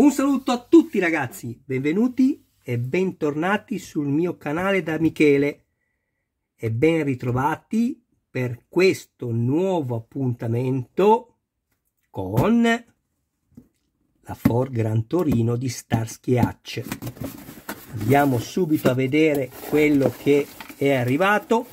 Un saluto a tutti ragazzi, benvenuti e bentornati sul mio canale da Michele e ben ritrovati per questo nuovo appuntamento con la Ford Gran Torino di Starsky Hatch. Andiamo subito a vedere quello che è arrivato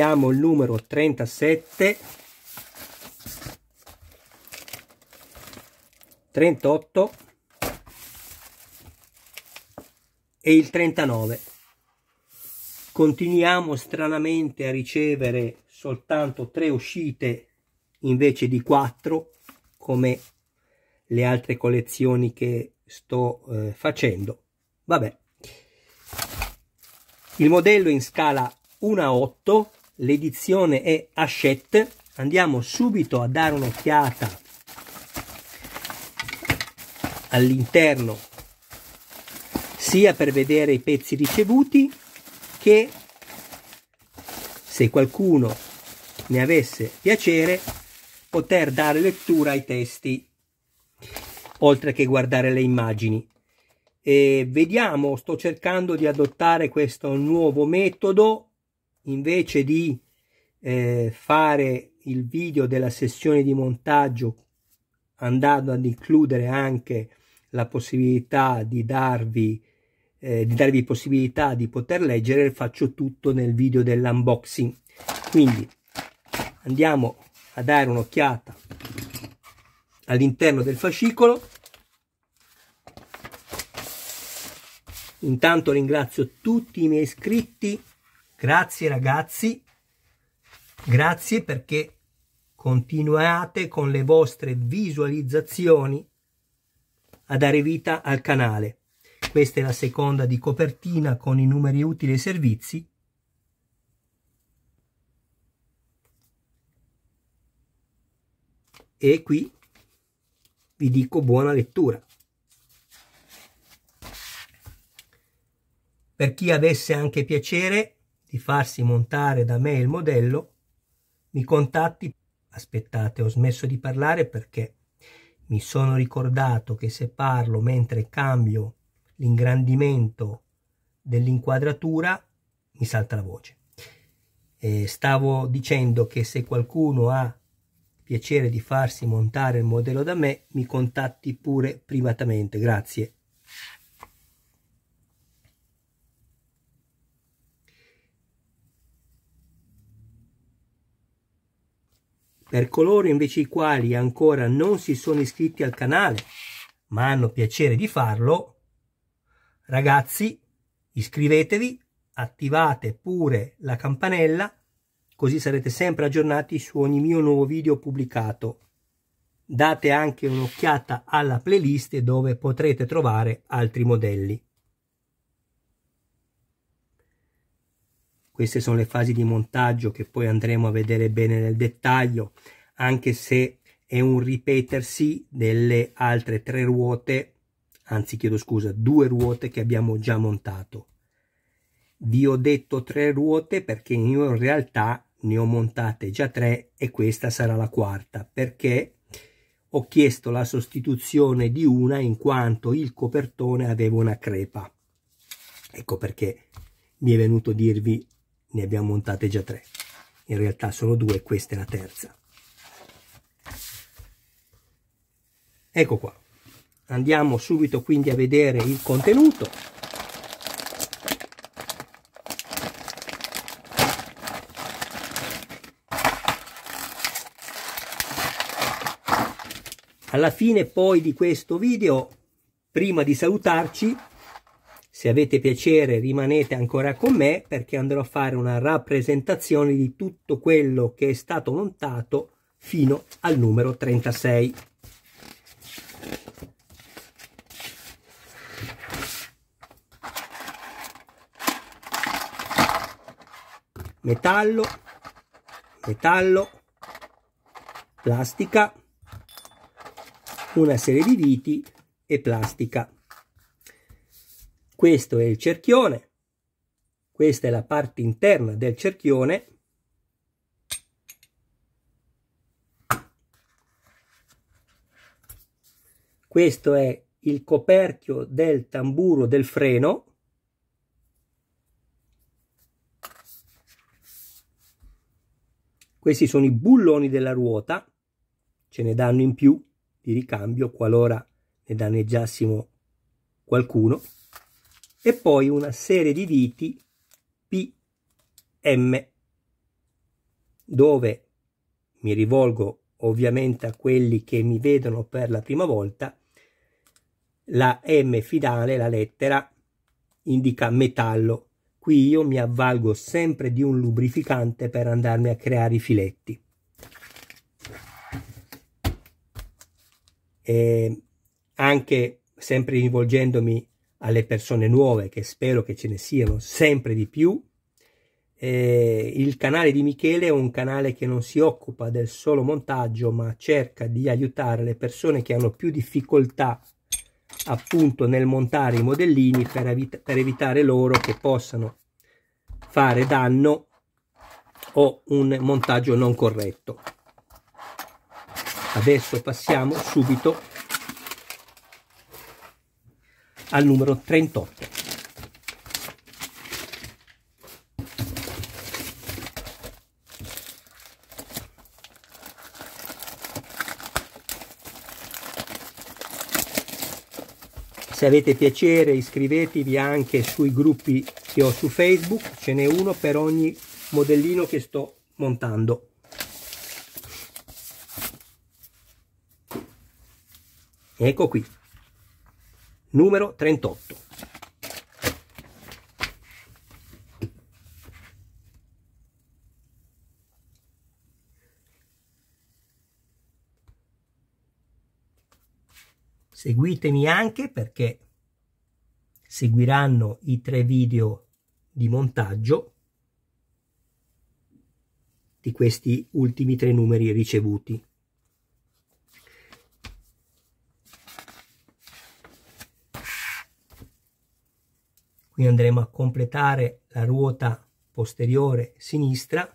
abbiamo il numero 37 38 e il 39 continuiamo stranamente a ricevere soltanto tre uscite invece di quattro come le altre collezioni che sto eh, facendo vabbè il modello in scala 1 a 8 l'edizione è Hachette, andiamo subito a dare un'occhiata all'interno sia per vedere i pezzi ricevuti che se qualcuno ne avesse piacere poter dare lettura ai testi oltre che guardare le immagini e vediamo sto cercando di adottare questo nuovo metodo invece di eh, fare il video della sessione di montaggio andando ad includere anche la possibilità di darvi eh, di darvi possibilità di poter leggere faccio tutto nel video dell'unboxing quindi andiamo a dare un'occhiata all'interno del fascicolo intanto ringrazio tutti i miei iscritti Grazie ragazzi, grazie perché continuate con le vostre visualizzazioni a dare vita al canale. Questa è la seconda di copertina con i numeri utili e servizi. E qui vi dico buona lettura. Per chi avesse anche piacere di farsi montare da me il modello, mi contatti. Aspettate, ho smesso di parlare perché mi sono ricordato che se parlo mentre cambio l'ingrandimento dell'inquadratura mi salta la voce. E stavo dicendo che se qualcuno ha piacere di farsi montare il modello da me, mi contatti pure privatamente. Grazie. Per coloro invece i quali ancora non si sono iscritti al canale, ma hanno piacere di farlo, ragazzi, iscrivetevi, attivate pure la campanella, così sarete sempre aggiornati su ogni mio nuovo video pubblicato. Date anche un'occhiata alla playlist dove potrete trovare altri modelli. Queste sono le fasi di montaggio che poi andremo a vedere bene nel dettaglio, anche se è un ripetersi delle altre tre ruote, anzi chiedo scusa, due ruote che abbiamo già montato. Vi ho detto tre ruote perché io in realtà ne ho montate già tre e questa sarà la quarta perché ho chiesto la sostituzione di una in quanto il copertone aveva una crepa. Ecco perché mi è venuto dirvi ne abbiamo montate già tre in realtà sono due questa è la terza ecco qua andiamo subito quindi a vedere il contenuto alla fine poi di questo video prima di salutarci se avete piacere rimanete ancora con me perché andrò a fare una rappresentazione di tutto quello che è stato montato fino al numero 36. Metallo, metallo, plastica, una serie di viti e plastica. Questo è il cerchione, questa è la parte interna del cerchione. Questo è il coperchio del tamburo del freno. Questi sono i bulloni della ruota, ce ne danno in più di ricambio qualora ne danneggiassimo qualcuno e poi una serie di viti PM dove mi rivolgo ovviamente a quelli che mi vedono per la prima volta la M finale, la lettera, indica metallo. Qui io mi avvalgo sempre di un lubrificante per andarmi a creare i filetti. E anche sempre rivolgendomi alle persone nuove, che spero che ce ne siano sempre di più. Eh, il canale di Michele è un canale che non si occupa del solo montaggio, ma cerca di aiutare le persone che hanno più difficoltà appunto nel montare i modellini per, evit per evitare loro che possano fare danno o un montaggio non corretto. Adesso passiamo subito al numero 38. Se avete piacere iscrivetevi anche sui gruppi che ho su Facebook, ce n'è uno per ogni modellino che sto montando. Ecco qui numero 38. Seguitemi anche perché seguiranno i tre video di montaggio di questi ultimi tre numeri ricevuti. quindi andremo a completare la ruota posteriore sinistra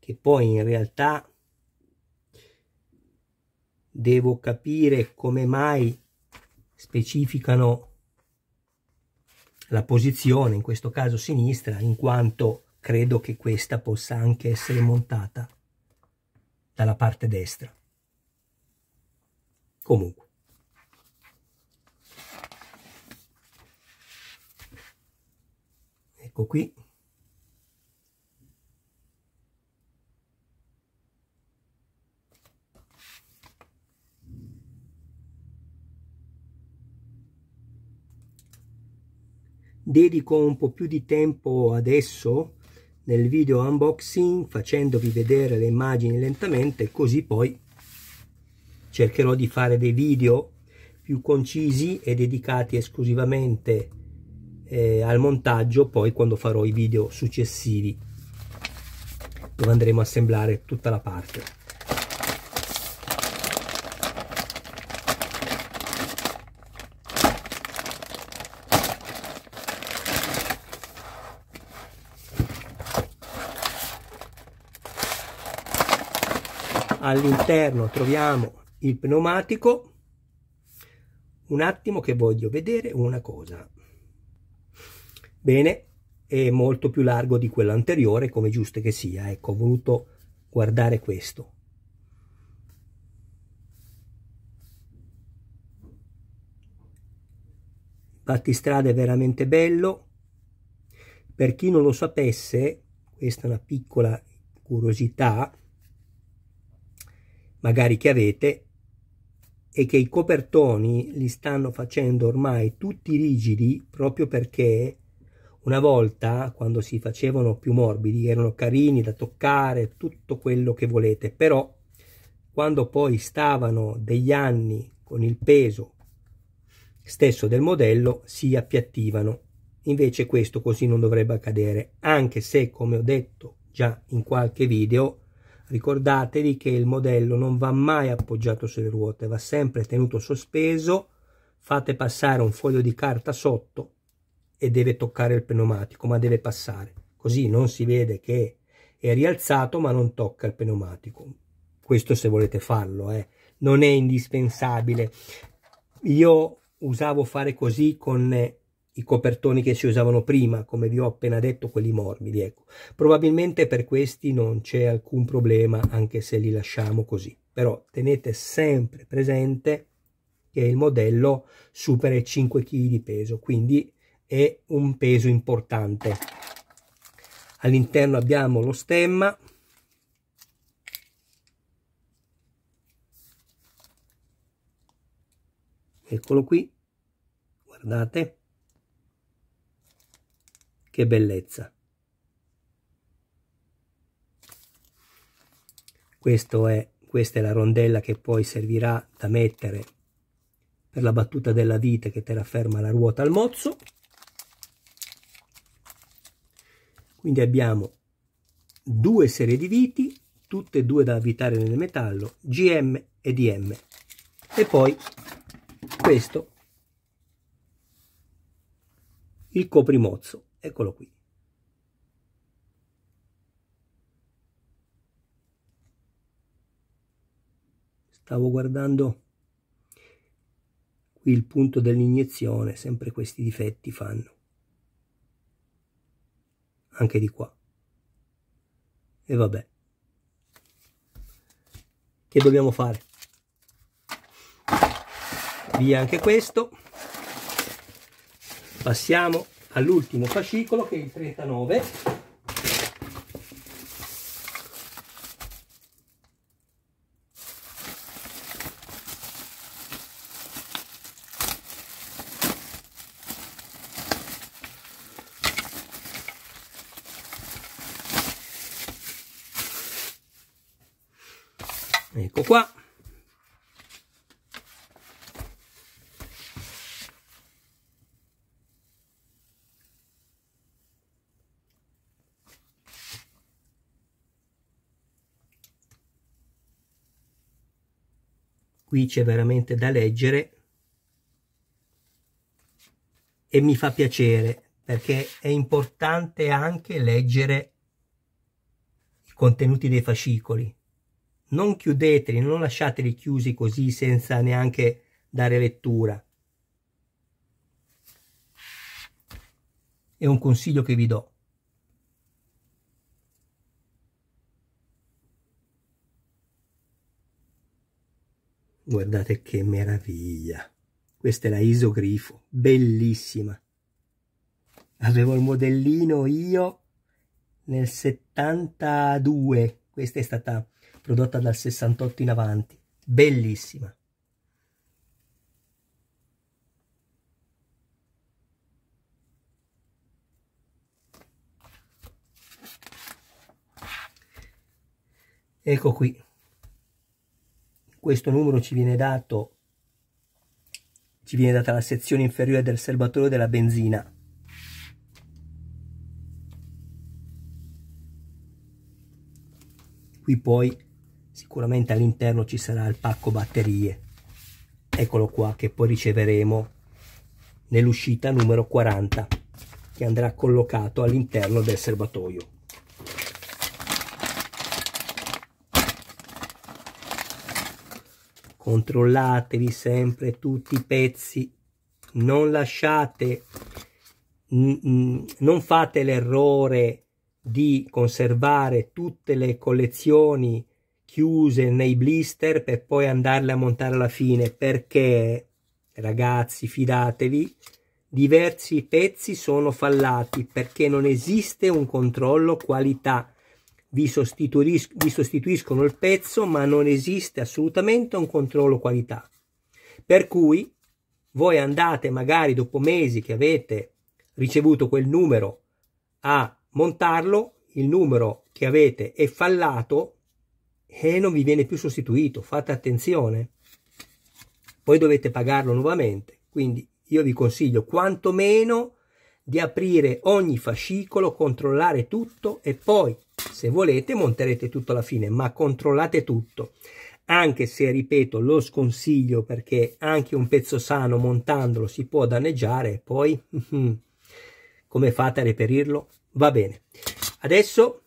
che poi in realtà devo capire come mai specificano la posizione, in questo caso sinistra, in quanto credo che questa possa anche essere montata dalla parte destra. Comunque. ecco qui dedico un po più di tempo adesso nel video unboxing facendovi vedere le immagini lentamente così poi cercherò di fare dei video più concisi e dedicati esclusivamente a eh, al montaggio poi quando farò i video successivi dove andremo a assemblare tutta la parte all'interno troviamo il pneumatico un attimo che voglio vedere una cosa bene è molto più largo di quello anteriore come giusto che sia ecco ho voluto guardare questo battistrada è veramente bello per chi non lo sapesse questa è una piccola curiosità magari che avete e che i copertoni li stanno facendo ormai tutti rigidi proprio perché una volta, quando si facevano più morbidi, erano carini da toccare, tutto quello che volete, però quando poi stavano degli anni con il peso stesso del modello, si appiattivano. Invece questo così non dovrebbe accadere, anche se, come ho detto già in qualche video, ricordatevi che il modello non va mai appoggiato sulle ruote, va sempre tenuto sospeso, fate passare un foglio di carta sotto e deve toccare il pneumatico, ma deve passare. Così non si vede che è rialzato ma non tocca il pneumatico. Questo se volete farlo, eh. non è indispensabile. Io usavo fare così con eh, i copertoni che si usavano prima, come vi ho appena detto, quelli morbidi. Ecco. Probabilmente per questi non c'è alcun problema, anche se li lasciamo così. Però tenete sempre presente che il modello supera i 5 kg di peso, quindi e un peso importante. All'interno abbiamo lo stemma, eccolo qui, guardate, che bellezza. Questo è, questa è la rondella che poi servirà da mettere per la battuta della vite che terraferma la ruota al mozzo. Quindi abbiamo due serie di viti, tutte e due da avvitare nel metallo, GM e DM. E poi questo, il coprimozzo, eccolo qui. Stavo guardando qui il punto dell'iniezione, sempre questi difetti fanno anche di qua. E vabbè. Che dobbiamo fare? Via anche questo. Passiamo all'ultimo fascicolo che è il 39 qui c'è veramente da leggere e mi fa piacere perché è importante anche leggere i contenuti dei fascicoli. Non chiudeteli, non lasciateli chiusi così senza neanche dare lettura. È un consiglio che vi do. Guardate che meraviglia! Questa è la isogrifo, bellissima. Avevo il modellino io nel 72, questa è stata prodotta dal 68 in avanti, bellissima. Ecco qui, questo numero ci viene dato ci viene data la sezione inferiore del serbatoio della benzina qui poi sicuramente all'interno ci sarà il pacco batterie eccolo qua che poi riceveremo nell'uscita numero 40 che andrà collocato all'interno del serbatoio controllatevi sempre tutti i pezzi non lasciate non fate l'errore di conservare tutte le collezioni chiuse nei blister per poi andarle a montare alla fine perché ragazzi fidatevi diversi pezzi sono fallati perché non esiste un controllo qualità vi, sostituis- vi sostituiscono il pezzo ma non esiste assolutamente un controllo qualità. Per cui voi andate magari dopo mesi che avete ricevuto quel numero a montarlo, il numero che avete è fallato e non vi viene più sostituito, fate attenzione. Poi dovete pagarlo nuovamente, quindi io vi consiglio quantomeno di aprire ogni fascicolo, controllare tutto e poi se volete monterete tutto alla fine ma controllate tutto anche se ripeto lo sconsiglio perché anche un pezzo sano montandolo si può danneggiare poi come fate a reperirlo va bene adesso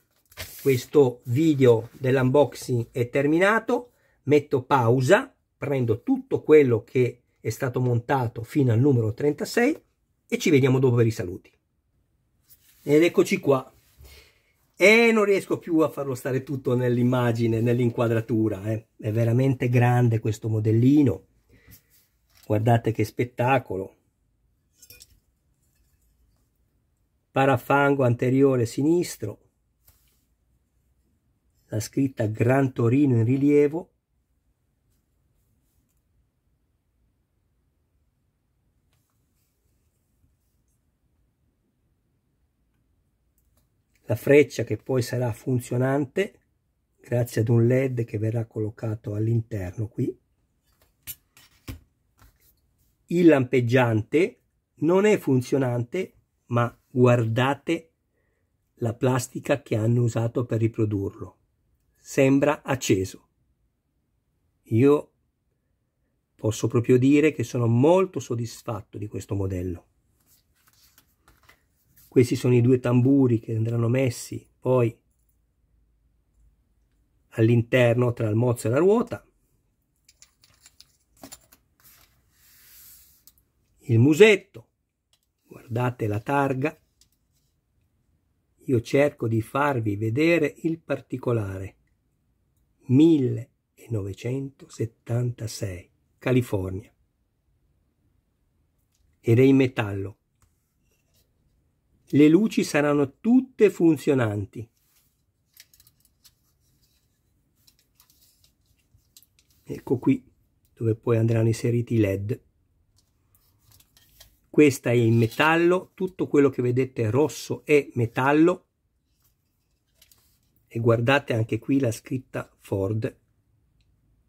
questo video dell'unboxing è terminato metto pausa prendo tutto quello che è stato montato fino al numero 36 e ci vediamo dopo per i saluti ed eccoci qua e non riesco più a farlo stare tutto nell'immagine, nell'inquadratura. Eh. È veramente grande questo modellino. Guardate che spettacolo. Parafango anteriore sinistro. La scritta Gran Torino in rilievo la freccia che poi sarà funzionante grazie ad un led che verrà collocato all'interno qui il lampeggiante non è funzionante ma guardate la plastica che hanno usato per riprodurlo sembra acceso io posso proprio dire che sono molto soddisfatto di questo modello questi sono i due tamburi che andranno messi poi all'interno tra il mozzo e la ruota. Il musetto, guardate la targa. Io cerco di farvi vedere il particolare. 1976, California. ed è in metallo. Le luci saranno tutte funzionanti. Ecco qui dove poi andranno inseriti i led. Questa è in metallo, tutto quello che vedete rosso è metallo e guardate anche qui la scritta Ford,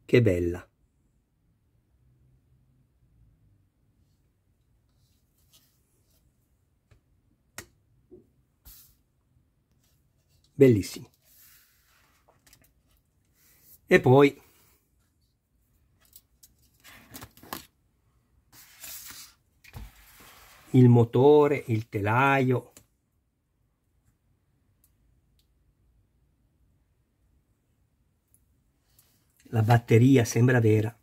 che bella! bellissimo e poi il motore il telaio la batteria sembra vera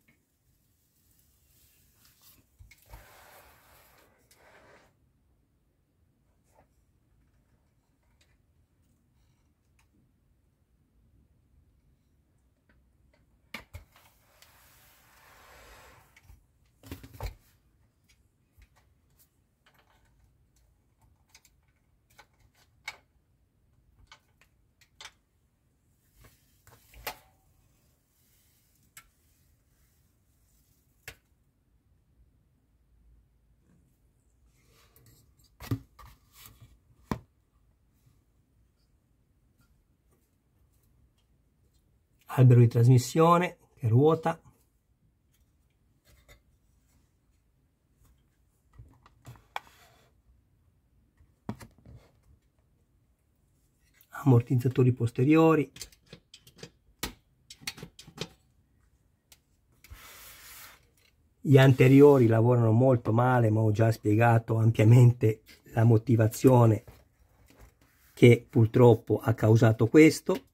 albero di trasmissione che ruota, ammortizzatori posteriori, Gli anteriori lavorano molto male, ma ho già spiegato ampiamente la motivazione che purtroppo ha causato questo.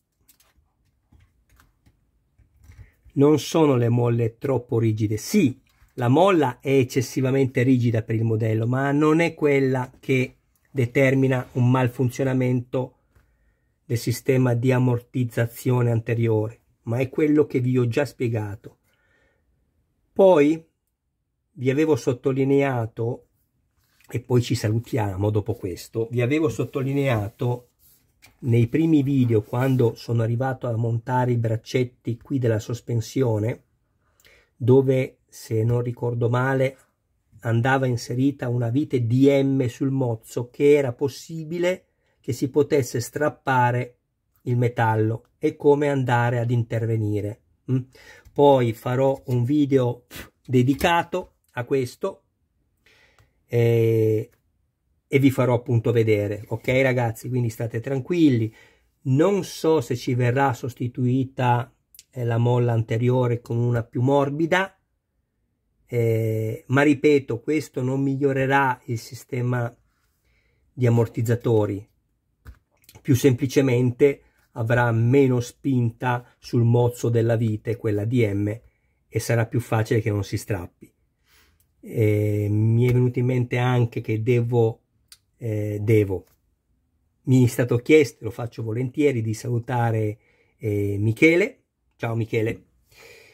non sono le molle troppo rigide. Sì, la molla è eccessivamente rigida per il modello, ma non è quella che determina un malfunzionamento del sistema di ammortizzazione anteriore, ma è quello che vi ho già spiegato. Poi vi avevo sottolineato, e poi ci salutiamo dopo questo, vi avevo sottolineato nei primi video quando sono arrivato a montare i braccetti qui della sospensione dove se non ricordo male andava inserita una vite DM sul mozzo che era possibile che si potesse strappare il metallo e come andare ad intervenire mm? poi farò un video dedicato a questo eh, e vi farò appunto vedere. Ok ragazzi, quindi state tranquilli. Non so se ci verrà sostituita eh, la molla anteriore con una più morbida, eh, ma ripeto, questo non migliorerà il sistema di ammortizzatori. Più semplicemente avrà meno spinta sul mozzo della vite, quella DM, e sarà più facile che non si strappi. Eh, mi è venuto in mente anche che devo eh, devo. Mi è stato chiesto, lo faccio volentieri, di salutare eh, Michele. Ciao Michele.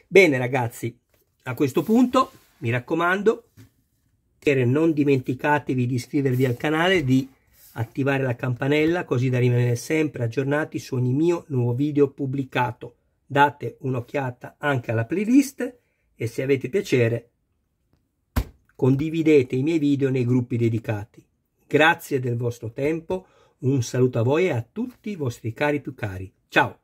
Bene ragazzi, a questo punto mi raccomando, non dimenticatevi di iscrivervi al canale, di attivare la campanella così da rimanere sempre aggiornati su ogni mio nuovo video pubblicato. Date un'occhiata anche alla playlist e se avete piacere condividete i miei video nei gruppi dedicati. Grazie del vostro tempo, un saluto a voi e a tutti i vostri cari più cari. Ciao!